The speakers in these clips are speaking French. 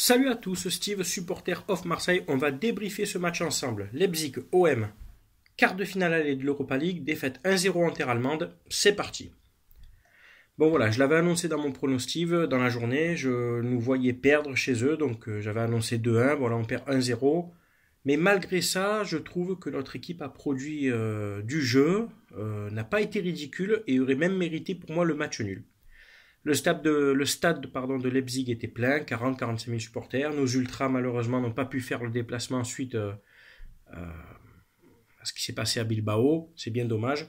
Salut à tous, Steve, supporter of Marseille. On va débriefer ce match ensemble. Leipzig, OM, quart de finale aller de l'Europa League, défaite 1-0 en terre allemande. C'est parti. Bon voilà, je l'avais annoncé dans mon pronostic dans la journée. Je nous voyais perdre chez eux, donc euh, j'avais annoncé 2-1. Voilà, on perd 1-0. Mais malgré ça, je trouve que notre équipe a produit euh, du jeu, euh, n'a pas été ridicule et aurait même mérité pour moi le match nul. Le stade, de, le stade pardon, de Leipzig était plein, 40-45 000 supporters. Nos ultras, malheureusement, n'ont pas pu faire le déplacement suite euh, euh, à ce qui s'est passé à Bilbao. C'est bien dommage.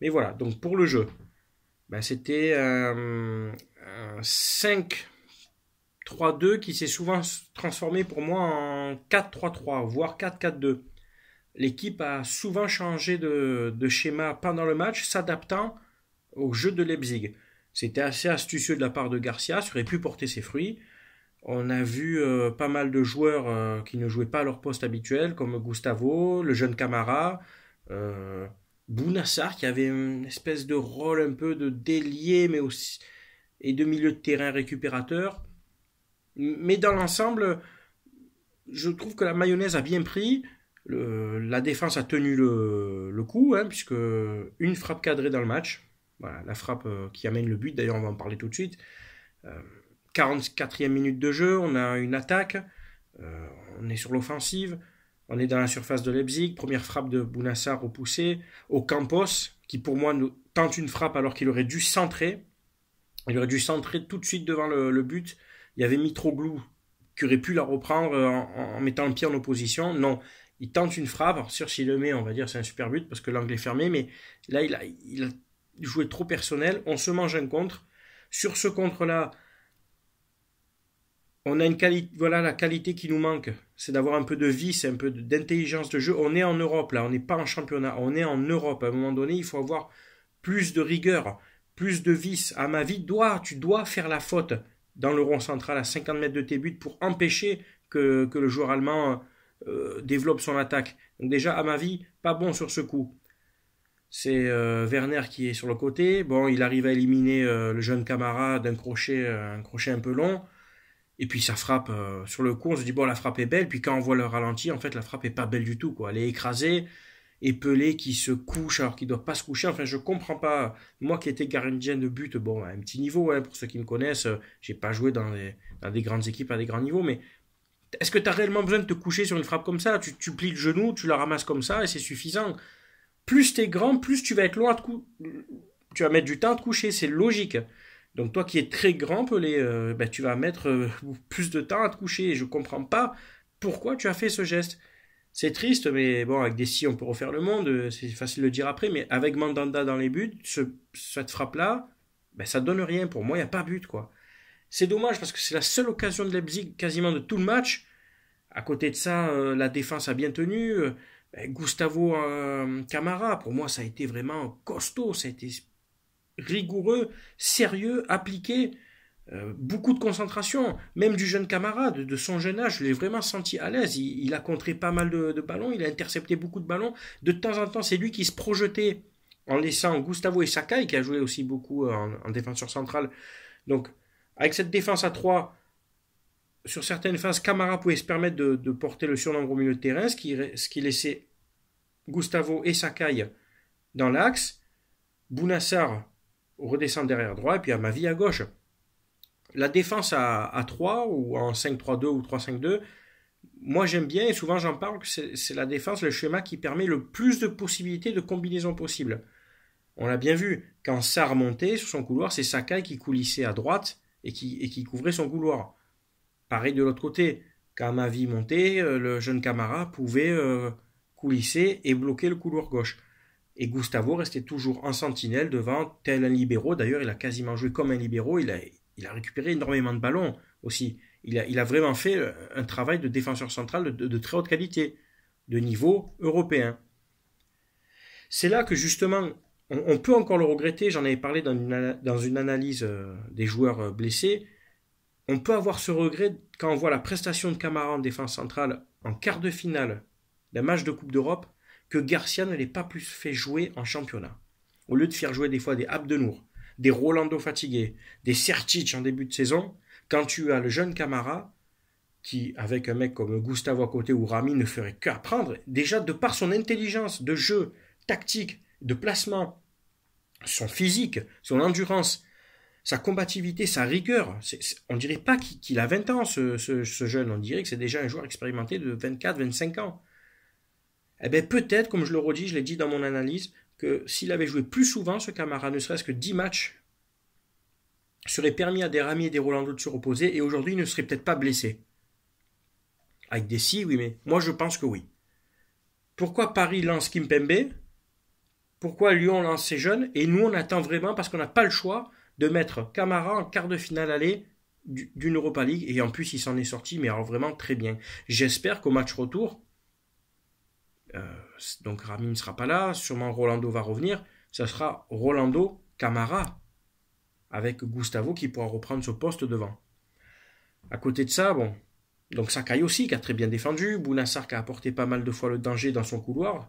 Mais voilà, donc pour le jeu, ben, c'était un 5-3-2 qui s'est souvent transformé pour moi en 4-3-3, voire 4-4-2. L'équipe a souvent changé de, de, schéma pendant le match, s'adaptant au jeu de Leipzig. C'était assez astucieux de la part de Garcia, ça aurait pu porter ses fruits. On a vu euh, pas mal de joueurs euh, qui ne jouaient pas à leur poste habituel, comme Gustavo, le jeune Camara, euh, Bounassar, qui avait une espèce de rôle un peu de délié, mais aussi et de milieu de terrain récupérateur. Mais dans l'ensemble, je trouve que la mayonnaise a bien pris. la défense a tenu le, coup, hein, puisque une frappe cadrée dans le match, la frappe euh, qui amène le but, d'ailleurs on va en parler tout de suite. 44e euh, minute de jeu, on a une attaque, euh, on est sur l'offensive, on est dans la surface de Leipzig, première frappe de Bounassar repoussée, au Campos, qui pour moi tente une frappe alors qu'il aurait dû centrer. Il aurait dû centrer tout de suite devant le, but. Il y avait Mitroglou qui aurait pu la reprendre en, mettant le pied en opposition. Non, il tente une frappe. Sur sûr, s'il le met, on va dire c'est un super but parce que l'angle est fermé. Mais là, il il a jouer trop personnel, on se mange un contre. Sur ce contre-là, on a une qualité, voilà la qualité qui nous manque, c'est d'avoir un peu de vie, c'est un peu d'intelligence de jeu. On est en Europe là, on n'est pas en championnat, on est en Europe. À un moment donné, il faut avoir plus de rigueur, plus de vice. À ma vie, dois, tu dois faire la faute dans le rond central à 50 mètres de tes buts pour empêcher que, que le joueur allemand euh, développe son attaque. Donc déjà, à ma vie, pas bon sur ce coup. C'est euh, Werner qui est sur le côté. Bon, il arrive à éliminer euh, le jeune camarade d'un crochet, euh, un crochet un peu long. Et puis ça frappe sur le coup. On se dit bon, la frappe est belle. Puis quand on voit le ralenti, en fait, la frappe est pas belle du tout. Quoi. Elle est écrasée. Et Pelé qui se couche alors qu'il doit pas se coucher. Enfin, je comprends pas. Moi qui étais gardien de but, bon, à un petit niveau, hein, pour ceux qui me connaissent, j'ai pas joué dans des, grandes équipes à des grands niveaux, mais est-ce que tu as réellement besoin de te coucher sur une frappe comme ça tu, tu, plies le genou, tu la ramasses comme ça et c'est suffisant plus t'es grand, plus tu vas être loin de cou... tu vas mettre du temps à te coucher, c'est logique. Donc toi qui es très grand, Pelé, euh, ben, tu vas mettre euh, plus de temps à te coucher. Et je comprends pas pourquoi tu as fait ce geste. C'est triste, mais bon, avec des si, on peut refaire le monde. Euh, c'est facile de le dire après, mais avec Mandanda dans les buts, ce, cette frappe-là, ben, ça donne rien. Pour moi, il n'y a pas but, quoi. C'est dommage parce que c'est la seule occasion de Leipzig quasiment de tout le match. À côté de ça, la défense a bien tenu. Eh, Gustavo euh, Camara, pour moi, ça a été vraiment costaud, ça a été rigoureux, sérieux, appliqué, euh, beaucoup de concentration, même du jeune Camara, de son jeune âge, je l'ai vraiment senti à l'aise. Il, a contré pas mal de, ballons, il a intercepté beaucoup de ballons. De temps en temps, c'est lui qui se projetait en laissant Gustavo et Sakai, qui a joué aussi beaucoup euh, en, en défenseur central. Donc, avec cette défense à trois, sur certaines phases, Camara pouvait se permettre de, porter le surnombre au milieu de terrain, ce qui, laissait Gustavo et Sakai dans l'axe, Bounassar redescend derrière droit, et puis Amavi à gauche. La défense à, 3 ou en 5-3-2 ou 3-5-2, moi j'aime bien et souvent j'en parle que c'est la défense, le schéma qui permet le plus de possibilités de combinaisons possibles. On l'a bien vu, quand Sar montait sur son couloir, c'est Sakai qui coulissait à droite et qui, et qui couvrait son couloir. Pareil de l'autre côté, quand vie montait, euh, le jeune Camara pouvait euh, coulisser et bloquer le couloir gauche. Et Gustavo restait toujours en sentinelle devant tel un libéraux. D'ailleurs, il a quasiment joué comme un libéraux. Il a, récupéré énormément de ballons aussi. Il a, vraiment fait euh, un travail de défenseur central de, très haute qualité, de niveau européen. C'est là que justement, on, peut encore le regretter. J'en avais parlé dans une analyse des joueurs blessés on peut avoir ce regret quand on voit la prestation de Camara en défense centrale en quart de finale d'un match de Coupe d'Europe que Garcia ne l'ait pas plus fait jouer en championnat. Au lieu de faire jouer des fois des Abdenour, des Rolando fatigués, des Sertic en début de saison, quand tu as le jeune Camara qui, avec un mec comme Gustavo à côté ou Rami, ne ferait qu'apprendre, déjà de par son intelligence de jeu, tactique, de placement, son physique, son endurance, sa combativité, sa rigueur. On ne on dirait pas qu'il a 20 ans, ce, jeune. On dirait que c'est déjà un joueur expérimenté de 24, 25 ans. Eh bien, peut-être, comme je le redis, je l'ai dit dans mon analyse, que s'il avait joué plus souvent, ce camarade, ne serait-ce que 10 matchs, serait permis à des Rami et des Rolando de se reposer, et aujourd'hui, il ne serait peut-être pas blessé. Avec des si, oui, mais moi, je pense que oui. Pourquoi Paris lance Kimpembe Pourquoi Lyon lance ses jeunes Et nous, on attend vraiment parce qu'on n'a pas le choix de mettre Camara en quart de finale aller d'une Europa League et en plus il s'en est sorti mais vraiment très bien. J'espère qu'au match retour, euh, donc Rami ne sera pas là, sûrement Rolando va revenir, ça sera Rolando Camara avec Gustavo qui pourra reprendre ce poste devant. À côté de ça, bon, donc Sakai aussi qui a très bien défendu, Bounassar qui a apporté pas mal de fois le danger dans son couloir,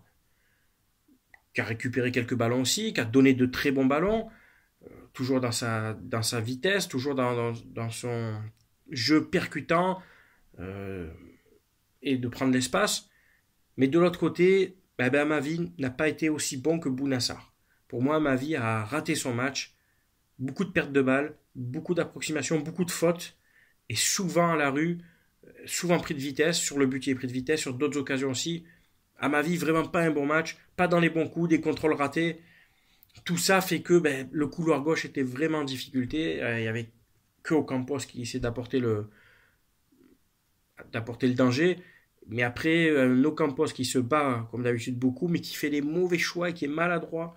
qui a récupéré quelques ballons aussi, qui a donné de très bons ballons toujours dans sa, dans sa vitesse, toujours dans, dans, son jeu percutant euh, et de prendre l'espace. Mais de l'autre côté, eh ben, n'a pas été aussi bon que Bounassar. Pour moi, ma vie a raté son match. Beaucoup de pertes de balles, beaucoup d'approximations, beaucoup de fautes. Et souvent à la rue, souvent pris de vitesse, sur le but pris de vitesse, sur d'autres occasions aussi. À ma vie, vraiment pas un bon match, pas dans les bons coups, des contrôles ratés tout ça fait que ben, le couloir gauche était vraiment en difficulté. Euh, il n'y avait que Ocampos qui essaie d'apporter le, d'apporter le danger. Mais après, euh, un Ocampos qui se bat, comme d'habitude, beaucoup, mais qui fait des mauvais choix et qui est maladroit.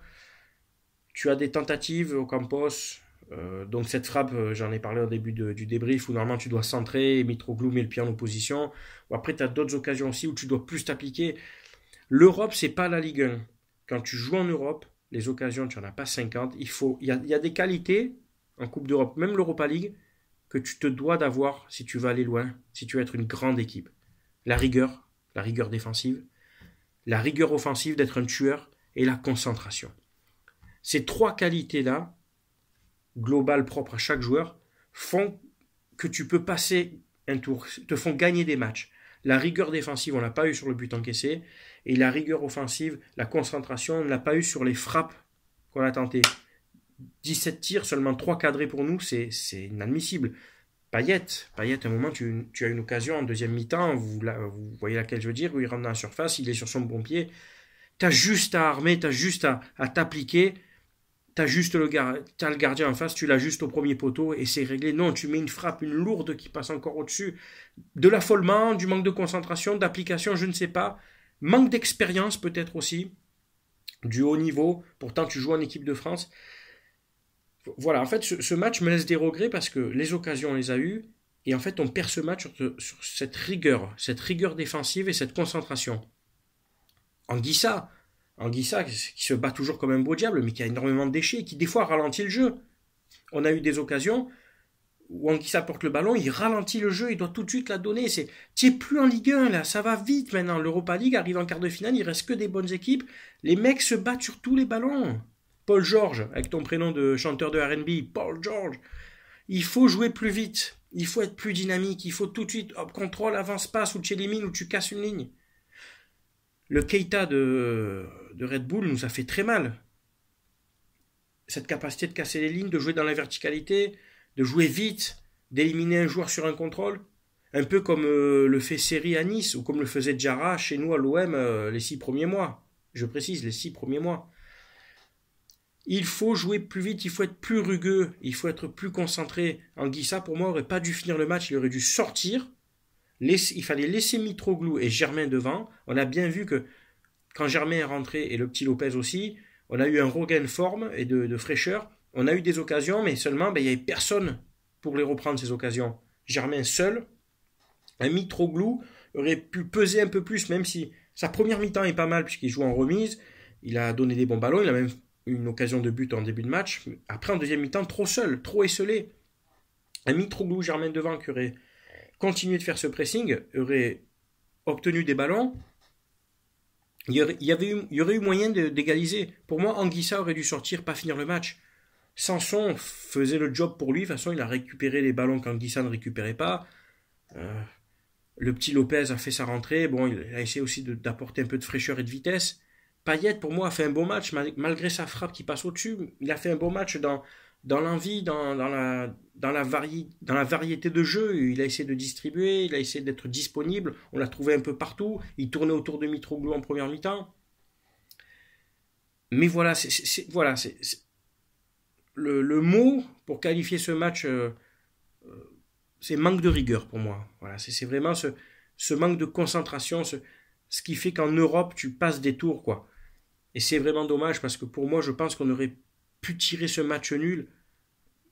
Tu as des tentatives, au Campos euh, donc cette frappe, j'en ai parlé au début du débrief, où normalement tu dois centrer, et Mitroglou met le pied en opposition. Ou après, tu as d'autres occasions aussi où tu dois plus t'appliquer. L'Europe, c'est pas la Ligue 1. Quand tu joues en Europe, les occasions, tu n'en as pas 50. Il faut, y, y a des qualités en Coupe d'Europe, même l'Europa League, que tu te dois d'avoir si tu veux aller loin, si tu veux être une grande équipe. La rigueur, la rigueur défensive, la rigueur offensive d'être un tueur et la concentration. Ces trois qualités-là, globales propres à chaque joueur, font que tu peux passer un tour, te font gagner des matchs, la rigueur défensive, on ne l'a pas eu sur le but encaissé. Et la rigueur offensive, la concentration, on ne l'a pas eu sur les frappes qu'on a tentées. 17 tirs, seulement 3 cadrés pour nous, c'est c'est inadmissible. Payette, Payette, à un moment, tu, as une occasion en deuxième mi-temps, vous, vous, voyez laquelle je veux dire, où il rentre dans la surface, il est sur son bon pied. Tu as juste à armer, tu as juste à, à t'appliquer T'as juste le, gardien en face, tu l'as juste au premier poteau et c'est réglé. Non, tu mets une frappe, une lourde qui passe encore au-dessus. De l'affolement, du manque de concentration, d'application, je ne sais pas. Manque d'expérience peut-être aussi, du haut niveau. Pourtant, tu joues en équipe de France. Voilà, en fait, ce, match me laisse des regrets parce que les occasions, on les a eues. Et en fait, on perd ce match sur, sur cette rigueur, cette rigueur défensive et cette concentration. On dit ça, Anguissa qui se bat toujours comme un beau diable, mais qui a énormément de déchets, qui des fois ralentit le jeu. On a eu des occasions où Anguissa porte le ballon, il ralentit le jeu, il doit tout de suite la donner. C'est, plus en Ligue 1 là, ça va vite maintenant. L'Europa League arrive en quart de finale, il reste que des bonnes équipes. Les mecs se battent sur tous les ballons. Paul George, avec ton prénom de chanteur de R&B, Paul George. Il faut jouer plus vite, il faut être plus dynamique, il faut tout de suite, hop, contrôle, avance, passe, ou tu élimines, ou tu casses une ligne. Le Keita de de Red Bull nous a fait très mal. Cette capacité de casser les lignes, de jouer dans la verticalité, de jouer vite, d'éliminer un joueur sur un contrôle, un peu comme euh, le fait Seri à Nice ou comme le faisait Jara chez nous à l'OM euh, les six premiers mois. Je précise, les six premiers mois. Il faut jouer plus vite, il faut être plus rugueux, il faut être plus concentré. Anguissa, pour moi, aurait pas dû finir le match, il aurait dû sortir. il fallait laisser Mitroglou et Germain devant. On a bien vu que quand Germain est rentré et le petit Lopez aussi, on a eu un regain de forme et de, fraîcheur. On a eu des occasions, mais seulement, ben, il n'y avait personne pour les reprendre, ces occasions. Germain seul, un Mitroglou aurait pu peser un peu plus, même si sa première mi-temps est pas mal, puisqu'il joue en remise. Il a donné des bons ballons, il a même une occasion de but en début de match. Après, en deuxième mi-temps, trop seul, trop esselé. Un Mitroglou Germain devant qui aurait continué de faire ce pressing, aurait obtenu des ballons, il y, avait y aurait eu moyen de d'égaliser. Pour moi, Anguissa aurait dû sortir, pas finir le match. Sanson faisait le job pour lui. De toute façon, il a récupéré les ballons qu'Anguissa ne récupérait pas. Euh, le petit Lopez a fait sa rentrée. Bon, il a essayé aussi d'apporter un peu de fraîcheur et de vitesse. Payet, pour moi, a fait un bon match, malgré sa frappe qui passe au-dessus. Il a fait un bon match dans, dans l'envie, dans, la, dans, la dans la variété de jeux. Il a essayé de distribuer, il a essayé d'être disponible. On l'a trouvé un peu partout. Il tournait autour de Mitroglou en première mi-temps. Mais voilà, voilà c'est, le, mot pour qualifier ce match, euh, euh, c'est manque de rigueur pour moi. Voilà, c'est, vraiment ce, ce, manque de concentration, ce, ce qui fait qu'en Europe, tu passes des tours. quoi. Et c'est vraiment dommage parce que pour moi, je pense qu'on aurait pu tirer ce match nul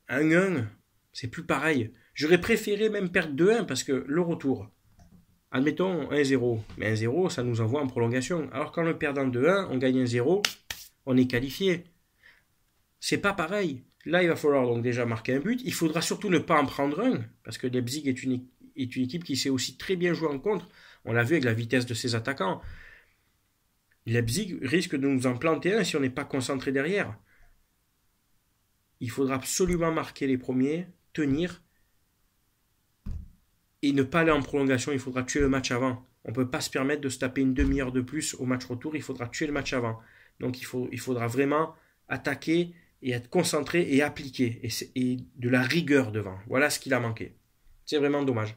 1-1, c'est plus pareil. J'aurais préféré même perdre 2-1 parce que le retour, admettons 1-0, mais 1-0, ça nous envoie en prolongation. Alors qu'en le perdant 2-1, on gagne 1-0, on est qualifié. C'est pas pareil. Là, il va falloir donc déjà marquer un but. Il faudra surtout ne pas en prendre un, parce que Leipzig est une, est une équipe qui sait aussi très bien jouer en contre. On l'a vu avec la vitesse de ses attaquants. Leipzig risque de nous en planter un si on n'est pas concentré derrière il faudra absolument marquer les premiers, tenir et ne pas aller en prolongation. Il faudra tuer le match avant. On ne peut pas se permettre de se taper une demi-heure de plus au match retour. Il faudra tuer le match avant. Donc il, faut, il faudra vraiment attaquer et être concentré et appliquer, et de la rigueur devant. Voilà ce qu'il a manqué. C'est vraiment dommage.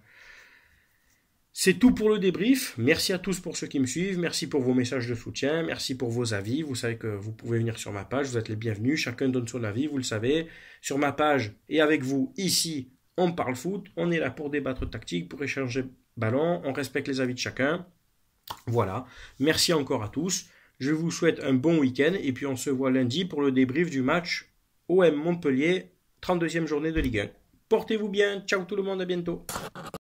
C'est tout pour le débrief. Merci à tous pour ceux qui me suivent. Merci pour vos messages de soutien. Merci pour vos avis. Vous savez que vous pouvez venir sur ma page. Vous êtes les bienvenus. Chacun donne son avis, vous le savez. Sur ma page et avec vous, ici, on parle foot. On est là pour débattre tactique, pour échanger ballon. On respecte les avis de chacun. Voilà. Merci encore à tous. Je vous souhaite un bon week-end. Et puis on se voit lundi pour le débrief du match OM Montpellier, 32e journée de Ligue 1. Portez-vous bien. Ciao tout le monde. À bientôt.